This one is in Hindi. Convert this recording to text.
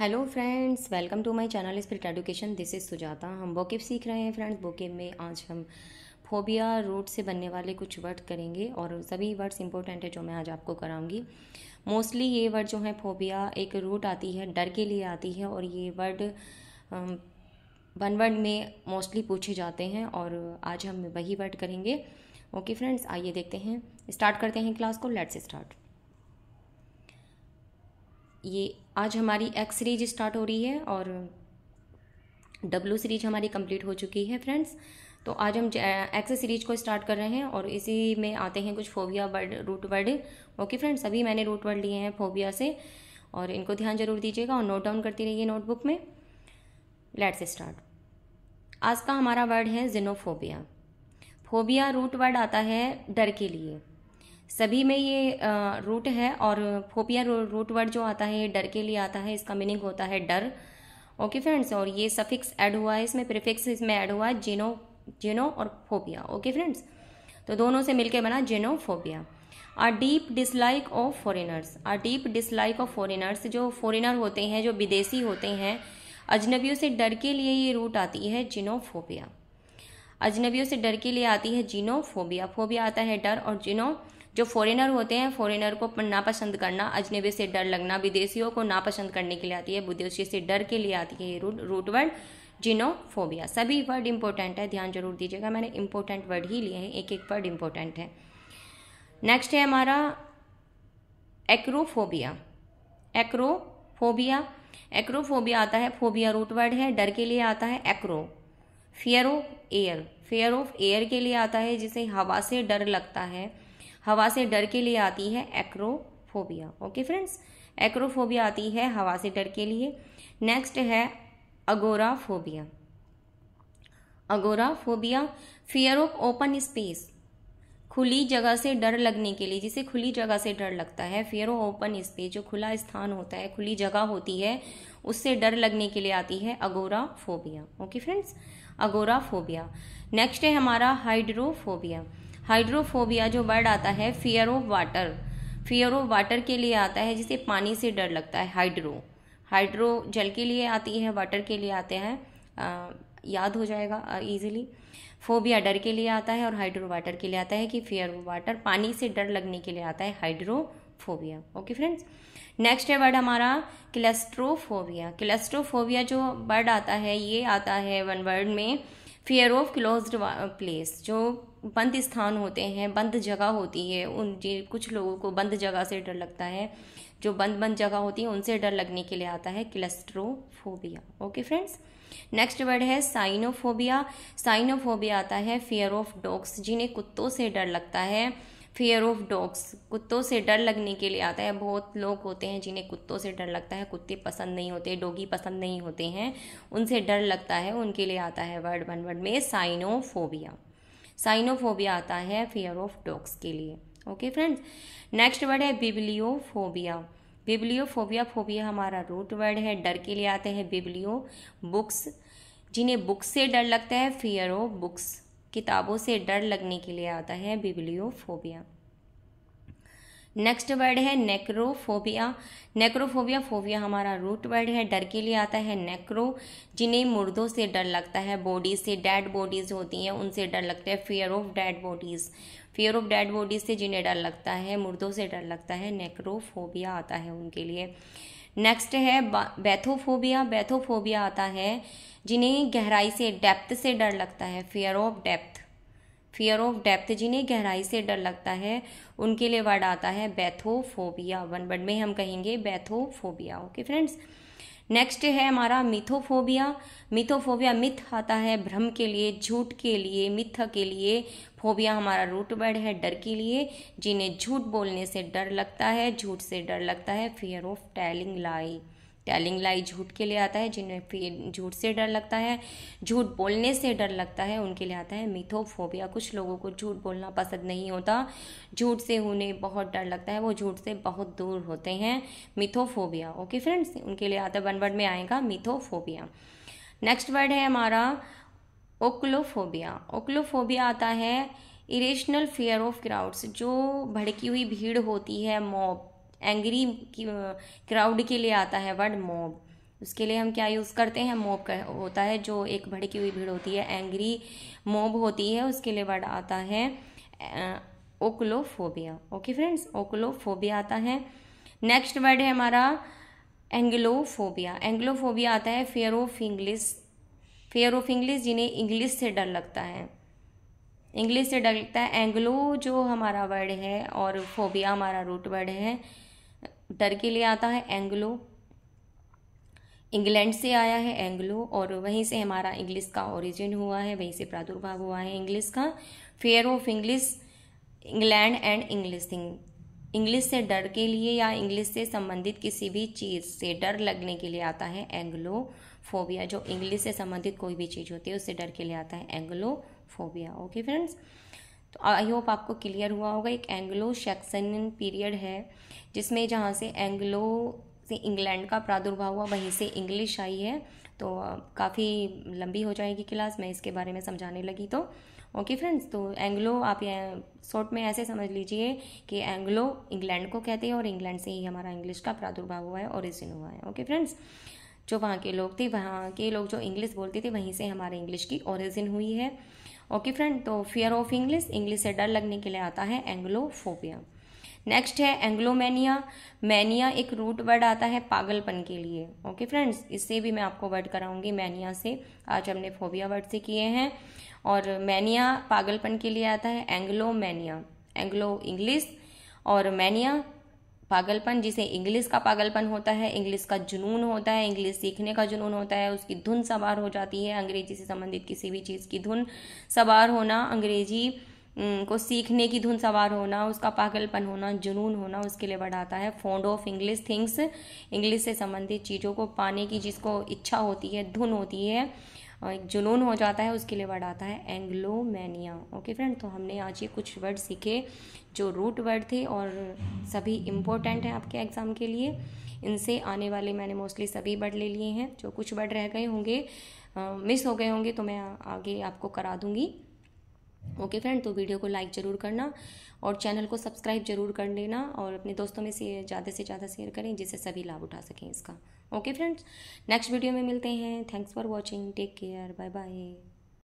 hello friends welcome to my channel spirit education this is Sujata हम बोकेब सीख रहे हैं फ्रेंड्स बोकेब में आज हम फोबिया रूट से बनने वाले कुछ वर्ड करेंगे और सभी वर्ड्स इंपॉर्टेंट है जो मैं आज आपको कराऊंगी मोस्टली ये वर्ड जो है फोबिया एक रूट आती है डर के लिए आती है और ये वर्ड वन वर्ड में मोस्टली पूछे जाते हैं और आज हम वही वर्ड करेंगे ओके फ्रेंड्स आइए देखते हैं स्टार्ट करते हैं क्लास को लेट्स स्टार्ट ये आज हमारी एक्स सीरीज स्टार्ट हो रही है और डब्लू सीरीज हमारी कंप्लीट हो चुकी है फ्रेंड्स तो आज हम एक्स सीरीज को स्टार्ट कर रहे हैं और इसी में आते हैं कुछ phobia word root word okay friends अभी मैंने रूट वर्ड लिए हैं फोबिया से और इनको ध्यान जरूर दीजिएगा और नोट डाउन करती रहिए नोटबुक में लेट्स स्टार्ट आज का हमारा वर्ड है जिनोफोबिया फोबिया रूट वर्ड आता है डर के लिए सभी में ये रूट है और फोपिया रूट वर्ड जो आता है ये डर के लिए आता है इसका मीनिंग होता है डर ओके फ्रेंड्स और ये सफिक्स ऐड हुआ है इसमें प्रिफिक्स इसमें ऐड हुआ है जिनो जिनो और फोपिया ओके फ्रेंड्स तो दोनों से मिलके बना xenophobia a deep dislike of foreigners a deep dislike of foreigners जो फॉरेनर होते हैं जो विदेशी होते हैं अजनबियों से डर के लिए ये रूट आती है जिनोफोबिया अजनबियों से डर के लिए आती है जिनोफोबिया फोबिया आता है डर और जिनो जो फॉरेनर होते हैं फॉरेनर को नापसंद करना अजनबी से डर लगना विदेशियों को नापसंद करने के लिए आती है विदेशी से डर के लिए आती है ये रूट रूट वर्ड जिनोफोबिया सभी वर्ड इंपॉर्टेंट है ध्यान जरूर दीजिएगा मैंने इंपॉर्टेंट वर्ड ही लिए हैं एक एक वर्ड इंपॉर्टेंट है नेक्स्ट है हमारा एक्रोफोबिया एक्रोफोबिया एक्रोफोबिया आता है फोबिया रूट वर्ड है डर के लिए आता है acro fear of air fair of air के लिए आता है जिसे हवा से डर लगता है हवा से डर के लिए आती है एक्रोफोबिया ओके फ्रेंड्स एक्रोफोबिया आती है हवा से डर के लिए नेक्स्ट है agoraphobia agoraphobia fear of open space खुली जगह से डर लगने के लिए जिसे खुली जगह से डर लगता है फियर ऑफ ओपन स्पेस जो खुला स्थान होता है खुली जगह होती है उससे डर लगने के लिए आती है agoraphobia okay friends agoraphobia next है हमारा हाइड्रोफोबिया हाइड्रोफोबिया जो वर्ड आता है fear of water fear of water के लिए आता है जिसे पानी से डर लगता है हाइड्रो हाइड्रो जल के लिए आती है वाटर के लिए आते हैं याद हो जाएगा ईजिली फोबिया डर के लिए आता है और हाइड्रो वाटर के लिए आता है कि फियर वाटर पानी से डर लगने के लिए आता है हाइड्रोफोबिया ओके फ्रेंड्स नेक्स्ट है वर्ड हमारा क्लेस्ट्रोफोबिया क्लेस्ट्रोफोबिया जो वर्ड आता है ये आता है वन वर्ड में फेयर ऑफ क्लोज प्लेस जो बंद स्थान होते हैं बंद जगह होती है उन कुछ लोगों को बंद जगह से डर लगता है जो बंद बंद जगह होती है उनसे डर लगने के लिए आता है claustrophobia okay friends next word है साइनोफोबिया साइनोफोबिया आता है फेयर ऑफ डॉग्स जिन्हें कुत्तों से डर लगता है फियर ऑफ डॉग्स कुत्तों से डर लगने के लिए आता है बहुत लोग होते हैं जिन्हें कुत्तों से डर लगता है कुत्ते पसंद नहीं होते डोगी पसंद नहीं होते हैं उनसे डर लगता है उनके लिए आता है वर्ड वन वर्ड में साइनोफोबिया साइनोफोबिया आता है फियर ऑफ डॉग्स के लिए ओके फ्रेंड्स नेक्स्ट वर्ड है बिबलियोफोबिया बिबलियोफोबिया फोबिया हमारा रूट वर्ड है डर के लिए आते हैं बिबलियो बुक्स जिन्हें बुक्स से डर लगता है फियर ऑफ बुक्स किताबों से डर लगने के लिए आता है बिब्लियोफोबिया नेक्स्ट वर्ड है नेक्रोफोबिया नेक्रोफोबिया फोबिया हमारा रूट वर्ड है डर के लिए आता है नेक्रो जिन्हें मुर्दों से डर लगता है बॉडीज से डेड बॉडीज होती हैं उनसे डर लगता है fear of dead bodies fear of dead bodies से जिन्हें डर लगता है मुर्दों से डर लगता है नेक्रोफोबिया आता है उनके लिए नेक्स्ट है बैथोफोबिया बैथोफोबिया आता है जिन्हें गहराई से डेप्थ से डर लगता है fear of depth fear of depth जिन्हें गहराई से डर लगता है उनके लिए वर्ड आता है बैथोफोबिया वन वर्ड में हम कहेंगे बैथोफोबिया ओके फ्रेंड्स नेक्स्ट है हमारा मिथोफोबिया मिथोफोबिया मिथ आता है भ्रम के लिए झूठ के लिए मिथ के लिए फोबिया हमारा रूट वर्ड है डर के लिए जिन्हें झूठ बोलने से डर लगता है झूठ से डर लगता है fear of telling lie telling lie झूठ के लिए आता है जिन्हें फिर झूठ से डर लगता है झूठ बोलने से डर लगता है उनके लिए आता है मिथोफोबिया कुछ लोगों को झूठ बोलना पसंद नहीं होता झूठ से उन्हें बहुत डर लगता है वो झूठ से बहुत दूर होते हैं मिथोफोबिया ओके फ्रेंड्स उनके लिए आता है वन वर्ड में आएगा मिथोफोबिया नेक्स्ट वर्ड है हमारा ओक्लोफोबिया ओक्लोफोबिया आता है इरेशनल फेयर ऑफ क्राउड्स जो भड़की हुई भीड़ होती है मॉब एंग्री क्राउड के लिए आता है वर्ड मॉब उसके लिए हम क्या यूज़ करते हैं मॉब कर, होता है जो एक भड़की हुई भीड़ होती है एंग्री मॉब होती है उसके लिए वर्ड आता है ओक्लोफोबिया ओके फ्रेंड्स ओक्लोफोबिया आता है नेक्स्ट वर्ड है हमारा एंग्लोफोबिया एंग्लोफोबिया आता है fair of English fair of English जिन्हें इंग्लिश से डर लगता है इंग्लिश से डर लगता है एंग्लो जो हमारा वर्ड है और फोबिया हमारा रूट वर्ड है डर के लिए आता है एंग्लो इंग्लैंड से आया है एंग्लो और वहीं से हमारा इंग्लिश का ओरिजिन हुआ है वहीं से प्रादुर्भाव हुआ है इंग्लिश का fair of English England and English thing English से डर के लिए या इंग्लिश से संबंधित किसी भी चीज़ से डर लगने के लिए आता है एंग्लो फोबिया जो इंग्लिश से संबंधित कोई भी चीज़ होती है उससे डर के लिए आता है एंग्लो फोबिया ओके फ्रेंड्स तो आई होप आपको क्लियर हुआ होगा एक एंग्लो शैक्सन पीरियड है जिसमें जहाँ से एंग्लो से इंग्लैंड का प्रादुर्भाव हुआ वहीं से इंग्लिश आई है तो काफ़ी लंबी हो जाएगी क्लास मैं इसके बारे में समझाने लगी तो ओके फ्रेंड्स तो एंग्लो आप शॉर्ट में ऐसे समझ लीजिए कि एंग्लो इंग्लैंड को कहते हैं और इंग्लैंड से ही हमारा इंग्लिश का प्रादुर्भाव हुआ है और ओरिजिन हुआ है ओके फ्रेंड्स जो वहाँ के लोग थे वहाँ के लोग जो इंग्लिश बोलते थे वहीं से हमारे इंग्लिश की ओरिजिन हुई है ओके फ्रेंड तो फियर ऑफ इंग्लिश इंग्लिश से डर लगने के लिए आता है एंग्लोफोबिया नेक्स्ट है एंग्लोमैनिया मैनिया एक रूट वर्ड आता है पागलपन के लिए ओके फ्रेंड्स इससे भी मैं आपको वर्ड कराऊंगी मैनिया से आज हमने फोबिया वर्ड से किए हैं और मैनिया पागलपन के लिए आता है एंग्लोमैनिया एंग्लो इंग्लिश और मैनिया पागलपन जिसे इंग्लिश का पागलपन होता है इंग्लिश का जुनून होता है इंग्लिश सीखने का जुनून होता है उसकी धुन सवार हो जाती है अंग्रेजी से संबंधित किसी भी चीज़ की धुन सवार होना अंग्रेजी को सीखने की धुन सवार होना उसका पागलपन होना जुनून होना उसके लिए बढ़ाता है फोंड ऑफ इंग्लिश थिंग्स इंग्लिश से संबंधित चीज़ों को पाने की जिसको इच्छा होती है धुन होती है एक जुनून हो जाता है उसके लिए वर्ड आता है एंग्लोमैनिया ओके फ्रेंड तो हमने आज ये कुछ वर्ड सीखे जो रूट वर्ड थे और सभी इम्पोर्टेंट हैं आपके एग्ज़ाम के लिए इनसे आने वाले मैंने मोस्टली सभी वर्ड ले लिए हैं जो कुछ वर्ड रह गए होंगे मिस हो गए होंगे तो मैं आगे आपको करा दूँगी ओके फ्रेंड तो वीडियो को लाइक ज़रूर करना और चैनल को सब्सक्राइब जरूर कर लेना और अपने दोस्तों में से ज़्यादा से ज़्यादा शेयर करें जिससे सभी लाभ उठा सकें इसका ओके फ्रेंड्स नेक्स्ट वीडियो में मिलते हैं thanks for watching take care bye bye